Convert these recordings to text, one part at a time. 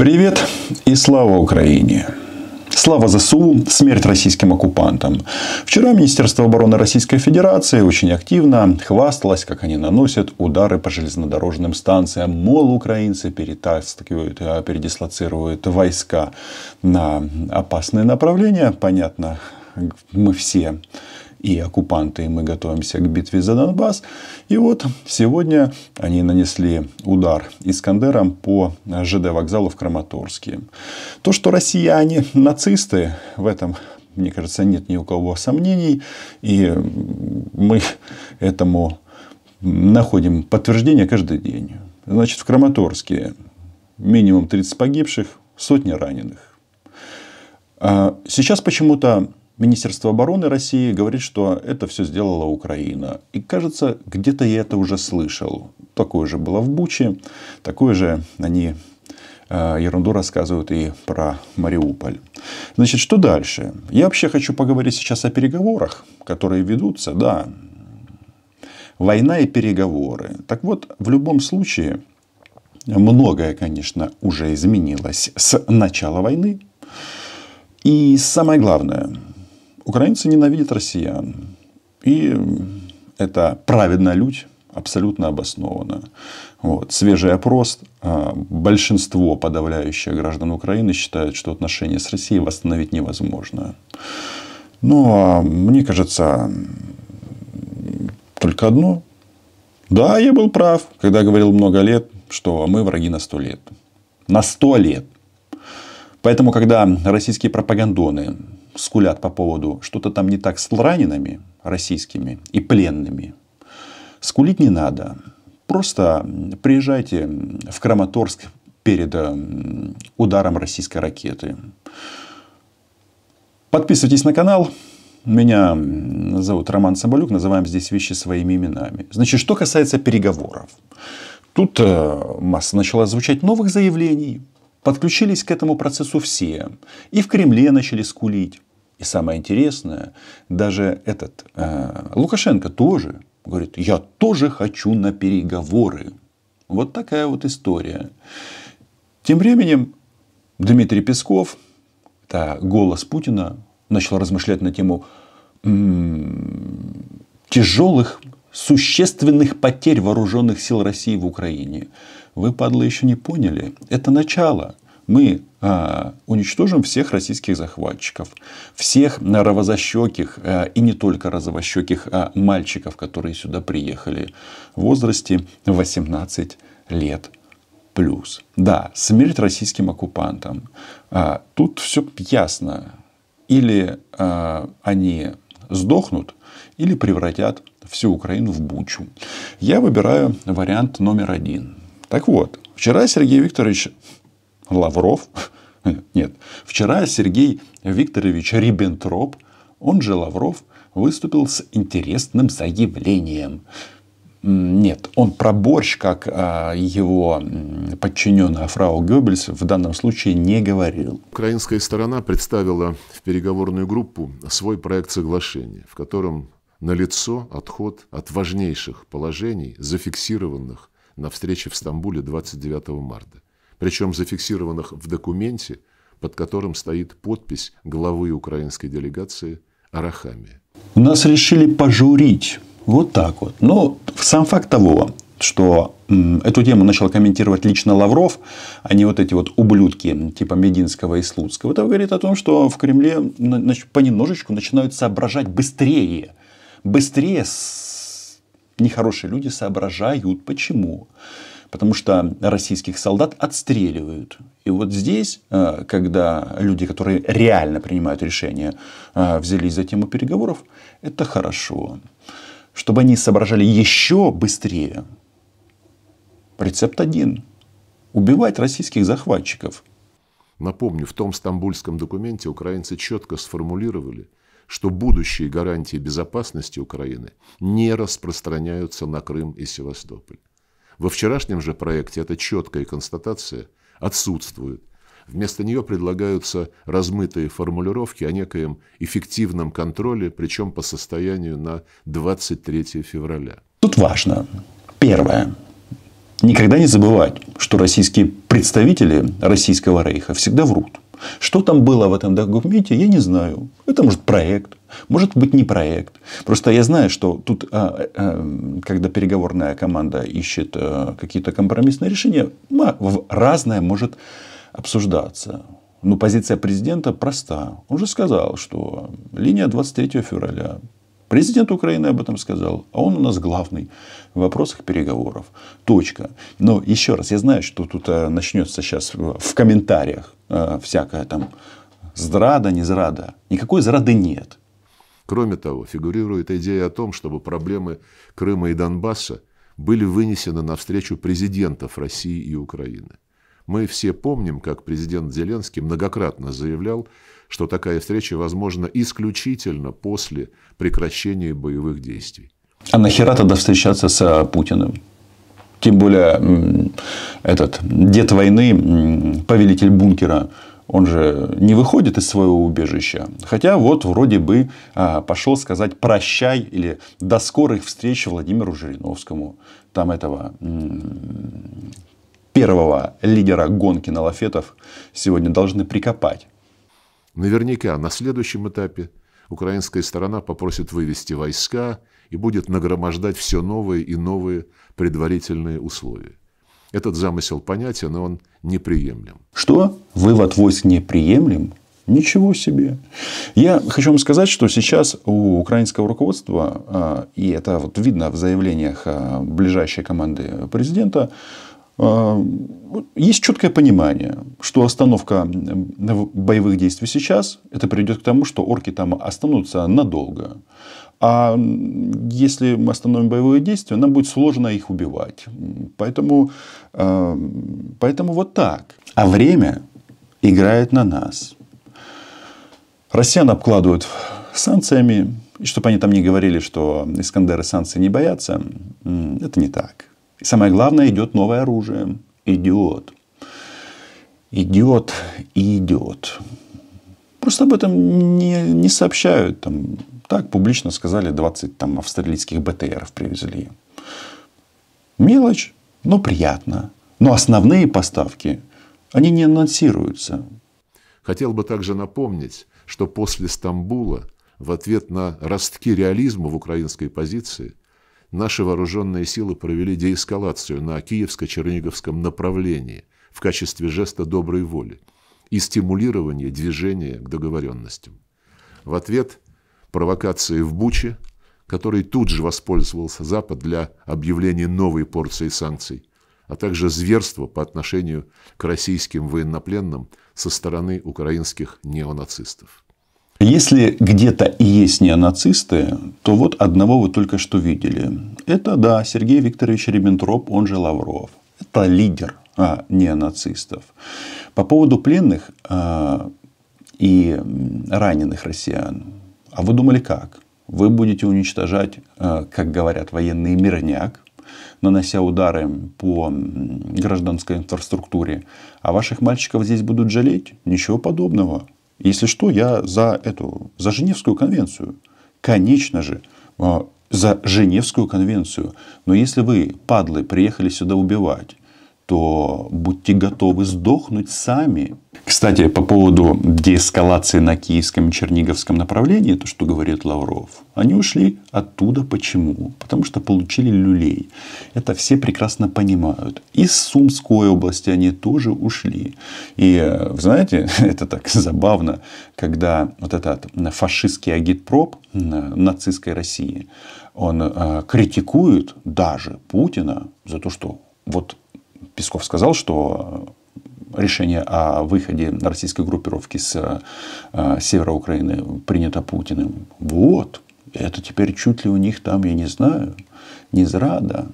Привет и слава Украине! Слава ЗСУ, смерть российским оккупантам. Вчера Министерство обороны Российской Федерации очень активно хвасталось, как они наносят удары по железнодорожным станциям. Мол, украинцы перетаскивают, а, передислоцируют войска на опасные направления. Понятно, мы все и оккупанты, и мы готовимся к битве за Донбасс. И вот сегодня они нанесли удар Искандером по ЖД вокзалу в Краматорске. То, что россияне нацисты, в этом мне кажется, нет ни у кого сомнений. И мы этому находим подтверждение каждый день. Значит, в Краматорске минимум 30 погибших, сотни раненых. А сейчас почему-то Министерство обороны России говорит, что это все сделала Украина. И кажется, где-то я это уже слышал. Такое же было в Буче, такое же они э, ерунду рассказывают и про Мариуполь. Значит, что дальше? Я вообще хочу поговорить сейчас о переговорах, которые ведутся, да. Война и переговоры. Так вот, в любом случае, многое, конечно, уже изменилось с начала войны. И самое главное, Украинцы ненавидят россиян. И это праведная людь абсолютно обоснованно. Вот. Свежий опрос. А, большинство подавляющее граждан Украины считают, что отношения с Россией восстановить невозможно. Но ну, а мне кажется, только одно. Да, я был прав, когда говорил много лет, что мы враги на сто лет. На сто лет. Поэтому, когда российские пропагандоны скулят по поводу, что-то там не так с ранеными российскими и пленными, скулить не надо. Просто приезжайте в Краматорск перед эм, ударом российской ракеты. Подписывайтесь на канал. Меня зовут Роман Соболюк. Называем здесь вещи своими именами. Значит, что касается переговоров. Тут э, масса начала звучать новых заявлений. Подключились к этому процессу все. И в Кремле начали скулить. И самое интересное, даже этот э, Лукашенко тоже говорит, я тоже хочу на переговоры. Вот такая вот история. Тем временем Дмитрий Песков, это голос Путина, начал размышлять на тему м-м, тяжелых существенных потерь вооруженных сил России в Украине. Вы, падлы, еще не поняли. Это начало. Мы а, уничтожим всех российских захватчиков, всех равозащеких а, и не только розовощеких а, мальчиков, которые сюда приехали в возрасте 18 лет плюс. Да, смерть российским оккупантам. А, тут все ясно. Или а, они сдохнут, или превратят всю Украину в бучу. Я выбираю вариант номер один. Так вот, вчера Сергей Викторович Лавров, нет, вчера Сергей Викторович Риббентроп, он же Лавров, выступил с интересным заявлением. Нет, он про борщ, как а, его подчиненная фрау Геббельс, в данном случае не говорил. Украинская сторона представила в переговорную группу свой проект соглашения, в котором налицо отход от важнейших положений, зафиксированных на встрече в Стамбуле 29 марта, причем зафиксированных в документе, под которым стоит подпись главы украинской делегации Арахами. Нас решили пожурить. Вот так вот. Но сам факт того, что эту тему начал комментировать лично Лавров, а не вот эти вот ублюдки типа Мединского и Слуцкого. Это говорит о том, что в Кремле значит, понемножечку начинают соображать быстрее. Быстрее нехорошие люди соображают. Почему? Потому что российских солдат отстреливают. И вот здесь, э, когда люди, которые реально принимают решения, э, взялись за тему переговоров, это хорошо. Чтобы они соображали еще быстрее, рецепт один. Убивать российских захватчиков. Напомню, в том стамбульском документе украинцы четко сформулировали – что будущие гарантии безопасности Украины не распространяются на Крым и Севастополь. Во вчерашнем же проекте эта четкая констатация отсутствует. Вместо нее предлагаются размытые формулировки о некоем эффективном контроле, причем по состоянию на 23 февраля. Тут важно. Первое. Никогда не забывать, что российские представители Российского Рейха всегда врут. Что там было в этом документе, я не знаю. Это может проект, может быть не проект. Просто я знаю, что тут, а, а, когда переговорная команда ищет а, какие-то компромиссные решения, разное может обсуждаться. Но позиция президента проста. Он же сказал, что линия 23 февраля. Президент Украины об этом сказал, а он у нас главный в вопросах переговоров. Точка. Но еще раз, я знаю, что тут начнется сейчас в комментариях э, всякая там здрада, не зрада. Никакой зрады нет. Кроме того, фигурирует идея о том, чтобы проблемы Крыма и Донбасса были вынесены на встречу президентов России и Украины. Мы все помним, как президент Зеленский многократно заявлял, что такая встреча возможна исключительно после прекращения боевых действий. А нахера тогда встречаться с э, Путиным? Тем более, этот дед войны, повелитель бункера, он же не выходит из своего убежища. Хотя вот вроде бы а, пошел сказать прощай или до скорых встреч Владимиру Жириновскому. Там этого первого лидера гонки на лафетов сегодня должны прикопать. Наверняка на следующем этапе украинская сторона попросит вывести войска и будет нагромождать все новые и новые предварительные условия. Этот замысел понятен, но он неприемлем. Что? Вывод войск неприемлем? Ничего себе. Я хочу вам сказать, что сейчас у украинского руководства, а, и это вот видно в заявлениях а, ближайшей команды президента, а, есть четкое понимание, что остановка боевых действий сейчас, это приведет к тому, что орки там останутся надолго. А если мы остановим боевые действия, нам будет сложно их убивать. Поэтому, а, поэтому вот так. А время играет на нас. Россиян обкладывают санкциями, и чтобы они там не говорили, что Искандеры санкции не боятся, это не так. И самое главное, идет новое оружие. Идет идет и идет. Просто об этом не, не сообщают. Там, так публично сказали, 20 там, австралийских БТРов привезли. Мелочь, но приятно. Но основные поставки, они не анонсируются. Хотел бы также напомнить, что после Стамбула в ответ на ростки реализма в украинской позиции наши вооруженные силы провели деэскалацию на Киевско-Черниговском направлении – в качестве жеста доброй воли и стимулирования движения к договоренностям. В ответ провокации в Буче, который тут же воспользовался Запад для объявления новой порции санкций, а также зверство по отношению к российским военнопленным со стороны украинских неонацистов. Если где-то и есть неонацисты, то вот одного вы только что видели. Это, да, Сергей Викторович Ребентроп, он же Лавров. Это лидер а не нацистов. По поводу пленных а, и раненых россиян. А вы думали как? Вы будете уничтожать, а, как говорят военные, мирняк, нанося удары по гражданской инфраструктуре. А ваших мальчиков здесь будут жалеть? Ничего подобного. Если что, я за эту, за Женевскую конвенцию. Конечно же, а, за Женевскую конвенцию. Но если вы, падлы, приехали сюда убивать, то будьте готовы сдохнуть сами. Кстати, по поводу деэскалации на киевском и черниговском направлении, то, что говорит Лавров, они ушли оттуда почему? Потому что получили люлей. Это все прекрасно понимают. Из Сумской области они тоже ушли. И, вы знаете, это так забавно, когда вот этот фашистский агитпроп нацистской России, он э, критикует даже Путина за то, что вот Песков сказал, что э, решение о выходе российской группировки с э, севера Украины принято Путиным. Вот, это теперь чуть ли у них там, я не знаю, не зрада.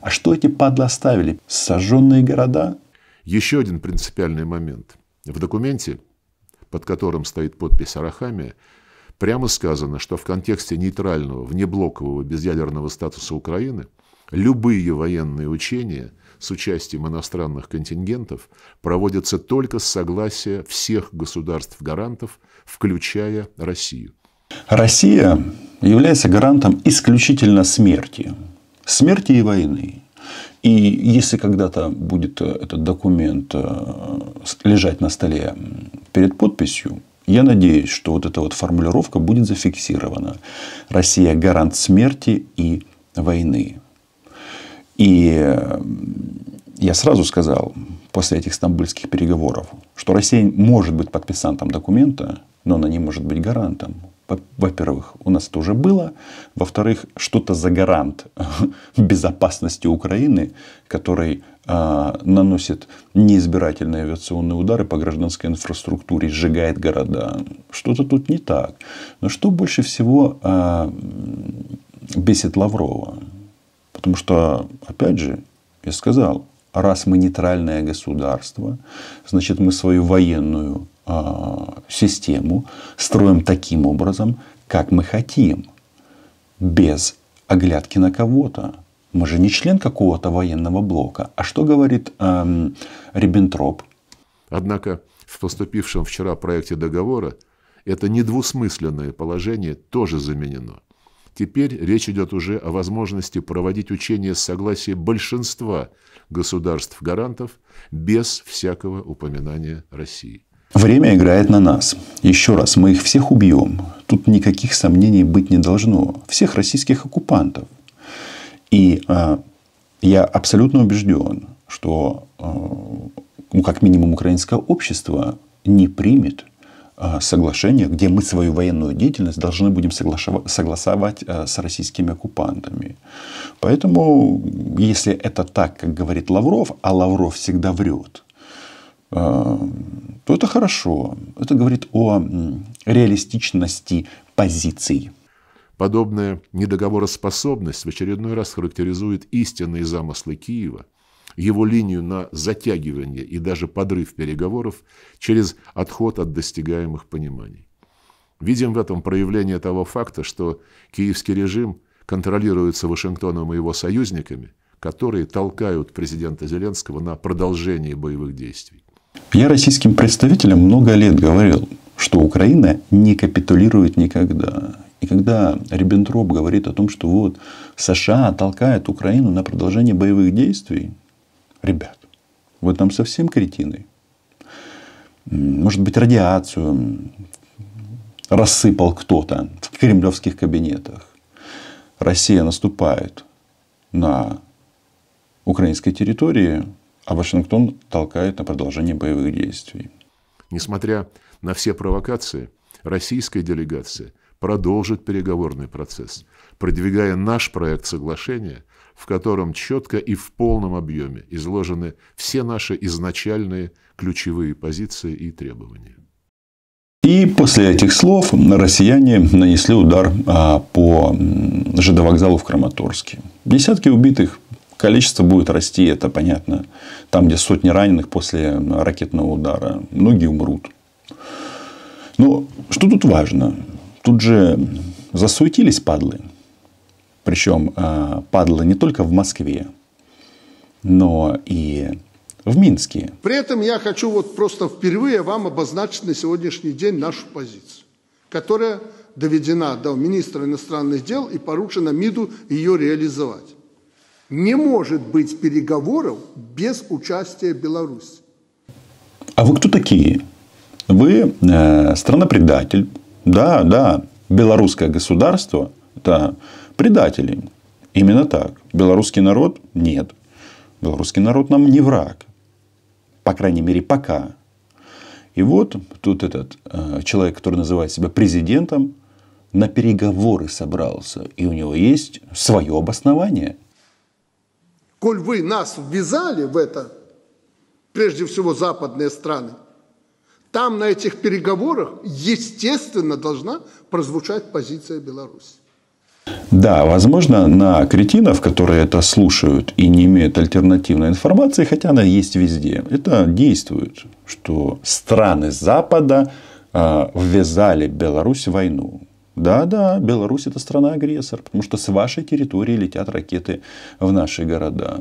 А что эти падлы оставили? Сожженные города? Еще один принципиальный момент. В документе, под которым стоит подпись Арахамия, прямо сказано, что в контексте нейтрального, внеблокового, безъядерного статуса Украины любые военные учения – с участием иностранных контингентов проводятся только с согласия всех государств-гарантов, включая Россию. Россия является гарантом исключительно смерти. Смерти и войны. И если когда-то будет э, этот документ э, лежать на столе перед подписью, я надеюсь, что вот эта вот формулировка будет зафиксирована. Россия гарант смерти и войны. И э, я сразу сказал после этих стамбульских переговоров, что Россия может быть подписантом документа, но она не может быть гарантом. Во-первых, у нас это уже было. Во-вторых, что-то за гарант безопасности Украины, который э, наносит неизбирательные авиационные удары по гражданской инфраструктуре, сжигает города. Что-то тут не так. Но что больше всего э, бесит Лаврова? Потому что, опять же, я сказал, раз мы нейтральное государство, значит мы свою военную а, систему строим таким образом, как мы хотим, без оглядки на кого-то. Мы же не член какого-то военного блока. А что говорит эм, Риббентроп? Однако в поступившем вчера проекте договора это недвусмысленное положение тоже заменено. Теперь речь идет уже о возможности проводить учения с согласия большинства государств-гарантов без всякого упоминания России. Время играет на нас. Еще раз, мы их всех убьем. Тут никаких сомнений быть не должно. Всех российских оккупантов. И э, я абсолютно убежден, что э, ну, как минимум украинское общество не примет Э, соглашение, где мы свою военную деятельность должны будем согласовать э, с российскими оккупантами. Поэтому, если это так, как говорит Лавров, а Лавров всегда врет, э, то это хорошо. Это говорит о реалистичности позиций. Подобная недоговороспособность в очередной раз характеризует истинные замыслы Киева – его линию на затягивание и даже подрыв переговоров через отход от достигаемых пониманий. Видим в этом проявление того факта, что киевский режим контролируется Вашингтоном и его союзниками, которые толкают президента Зеленского на продолжение боевых действий. Я российским представителям много лет говорил, что Украина не капитулирует никогда. И когда Риббентроп говорит о том, что вот США толкает Украину на продолжение боевых действий, Ребят, вы там совсем кретины. Может быть, радиацию рассыпал кто-то в кремлевских кабинетах. Россия наступает на украинской территории, а Вашингтон толкает на продолжение боевых действий. Несмотря на все провокации, российская делегация продолжит переговорный процесс, продвигая наш проект соглашения в котором четко и в полном объеме изложены все наши изначальные ключевые позиции и требования. И после этих слов россияне нанесли удар а, по ЖД-вокзалу в Краматорске. Десятки убитых, количество будет расти, это понятно. Там, где сотни раненых после ракетного удара, многие умрут. Но что тут важно? Тут же засуетились падлы. Причем э, падала не только в Москве, но и в Минске. При этом я хочу вот просто впервые вам обозначить на сегодняшний день нашу позицию, которая доведена до министра иностранных дел и поручена МИДу ее реализовать. Не может быть переговоров без участия Беларуси. А вы кто такие? Вы э, страна-предатель. Да, да, белорусское государство – это да предателей. Именно так. Белорусский народ? Нет. Белорусский народ нам не враг. По крайней мере, пока. И вот тут этот э, человек, который называет себя президентом, на переговоры собрался. И у него есть свое обоснование. Коль вы нас ввязали в это, прежде всего западные страны, там на этих переговорах, естественно, должна прозвучать позиция Беларуси. Да, возможно, на кретинов, которые это слушают и не имеют альтернативной информации, хотя она есть везде, это действует, что страны Запада а, ввязали Беларусь в войну. Да, да, Беларусь это страна-агрессор, потому что с вашей территории летят ракеты в наши города.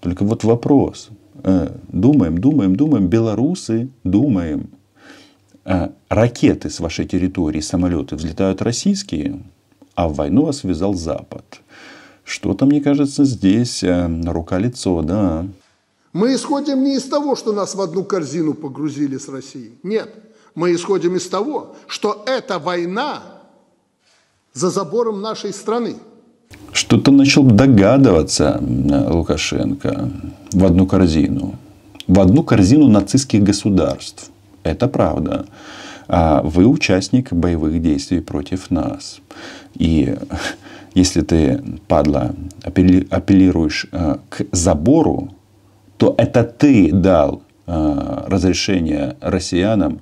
Только вот вопрос. Э, думаем, думаем, думаем, белорусы, думаем. А ракеты с вашей территории, самолеты взлетают российские, а войну вас ввязал Запад. Что-то, мне кажется, здесь э, рука-лицо, да. Мы исходим не из того, что нас в одну корзину погрузили с Россией. Нет, мы исходим из того, что эта война за забором нашей страны. Что-то начал догадываться э, Лукашенко в одну корзину. В одну корзину нацистских государств. Это правда. А вы участник боевых действий против нас. И если ты, падла, апеллируешь а, к забору, то это ты дал а, разрешение россиянам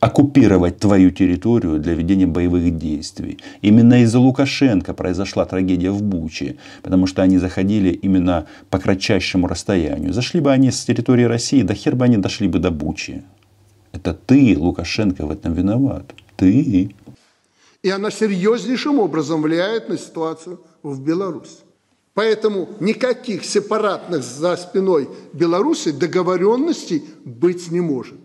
оккупировать твою территорию для ведения боевых действий. Именно из-за Лукашенко произошла трагедия в Буче, потому что они заходили именно по кратчайшему расстоянию. Зашли бы они с территории России, да хер бы они дошли бы до Бучи. Это ты, Лукашенко, в этом виноват. Ты. И она серьезнейшим образом влияет на ситуацию в Беларуси. Поэтому никаких сепаратных за спиной Беларуси договоренностей быть не может.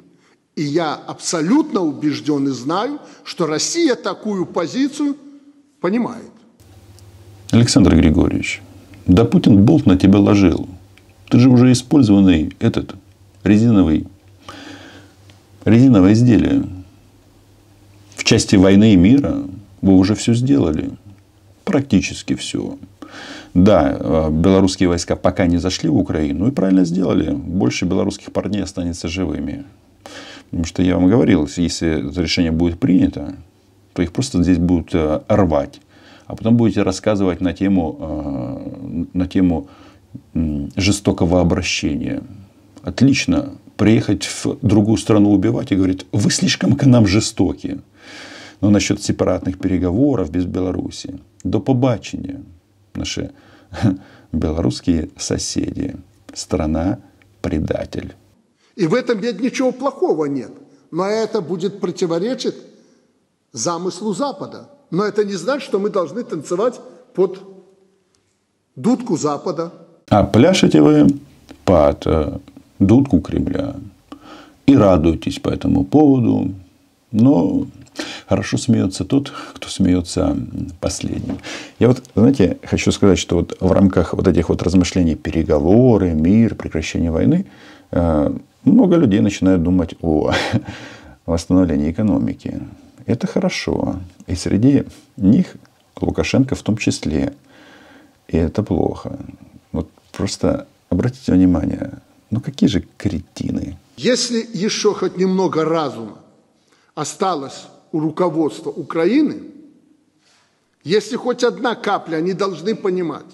И я абсолютно убежден и знаю, что Россия такую позицию понимает. Александр Григорьевич, да Путин болт на тебя ложил. Ты же уже использованный этот резиновый резиновое изделие. В части войны и мира вы уже все сделали. Практически все. Да, э, белорусские войска пока не зашли в Украину и правильно сделали. Больше белорусских парней останется живыми. Потому что я вам говорил, если решение будет принято, то их просто здесь будут э, рвать. А потом будете рассказывать на тему, э, на тему жестокого обращения. Отлично, приехать в другую страну убивать и говорит, вы слишком к нам жестокие. Но насчет сепаратных переговоров без Беларуси. До побачення, наши белорусские соседи. Страна предатель. И в этом ведь ничего плохого нет. Но это будет противоречить замыслу Запада. Но это не значит, что мы должны танцевать под дудку Запада. А пляшете вы под э, дудку Кремля. И радуйтесь по этому поводу. Но хорошо смеется тот, кто смеется последним. Я вот, знаете, хочу сказать, что вот в рамках вот этих вот размышлений переговоры, мир, прекращение войны, э, много людей начинают думать о восстановлении экономики. Это хорошо. И среди них Лукашенко в том числе. И это плохо. Вот просто обратите внимание, ну какие же кретины? Если еще хоть немного разума осталось у руководства Украины, если хоть одна капля, они должны понимать,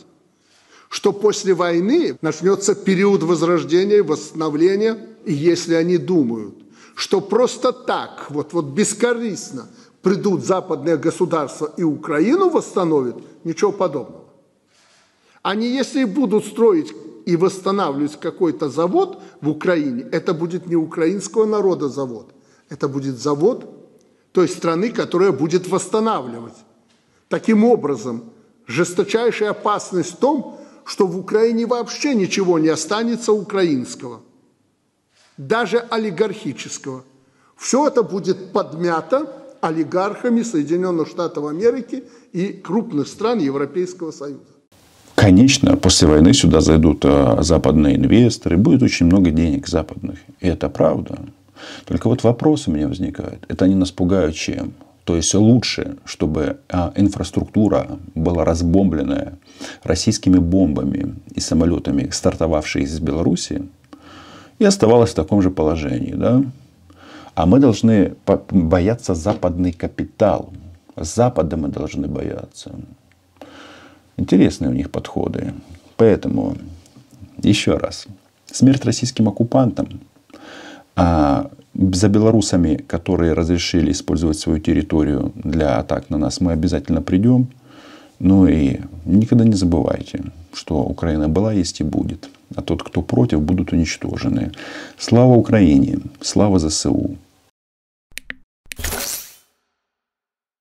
что после войны начнется период возрождения и восстановления, и если они думают, что просто так, вот, вот бескорыстно придут западные государства и Украину восстановят, ничего подобного. Они, если будут строить и восстанавливать какой-то завод в Украине, это будет не украинского народа завод, это будет завод той страны, которая будет восстанавливать. Таким образом, жесточайшая опасность в том, что в Украине вообще ничего не останется украинского, даже олигархического. Все это будет подмято олигархами Соединенных Штатов Америки и крупных стран Европейского Союза. Конечно, после войны сюда зайдут э, западные инвесторы, будет очень много денег западных. И это правда. Только вот вопрос у меня возникает. Это они нас пугают чем? То есть лучше, чтобы а, инфраструктура была разбомбленная российскими бомбами и самолетами, стартовавшие из Беларуси, и оставалась в таком же положении. Да? А мы должны бояться западный капитал. Запада мы должны бояться. Интересные у них подходы. Поэтому, еще раз, смерть российским оккупантам а за белорусами, которые разрешили использовать свою территорию для атак на нас, мы обязательно придем. Ну и никогда не забывайте, что Украина была, есть и будет. А тот, кто против, будут уничтожены. Слава Украине! Слава ЗСУ!